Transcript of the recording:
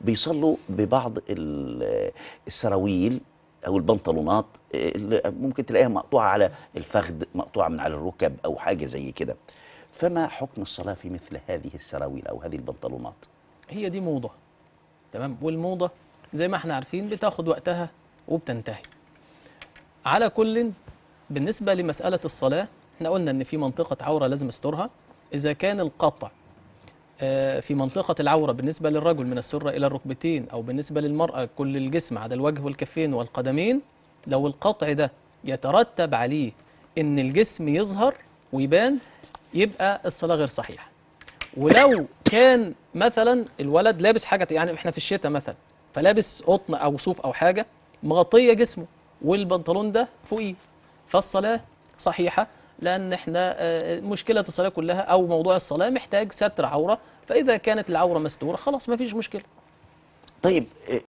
بيصلوا ببعض السراويل او البنطلونات اللي ممكن تلاقيها مقطوعه على الفخذ مقطوعه من على الركب او حاجه زي كده فما حكم الصلاه في مثل هذه السراويل او هذه البنطلونات هي دي موضه تمام والموضه زي ما احنا عارفين بتاخد وقتها وبتنتهي على كل بالنسبه لمساله الصلاه احنا قلنا ان في منطقه عوره لازم استرها اذا كان القطع آه، في منطقة العورة بالنسبة للرجل من السرة إلى الركبتين أو بالنسبة للمرأة كل الجسم عدا الوجه والكفين والقدمين لو القطع ده يترتب عليه إن الجسم يظهر ويبان يبقى الصلاة غير صحيحة ولو كان مثلا الولد لابس حاجة يعني إحنا في الشتاء مثلا فلابس قطن أو صوف أو حاجة مغطية جسمه والبنطلون ده فوقيه فالصلاة صحيحة لأن احنا آه، مشكلة الصلاة كلها أو موضوع الصلاة محتاج ستر عورة فإذا كانت العورة مستورة خلاص ما فيش مشكلة طيب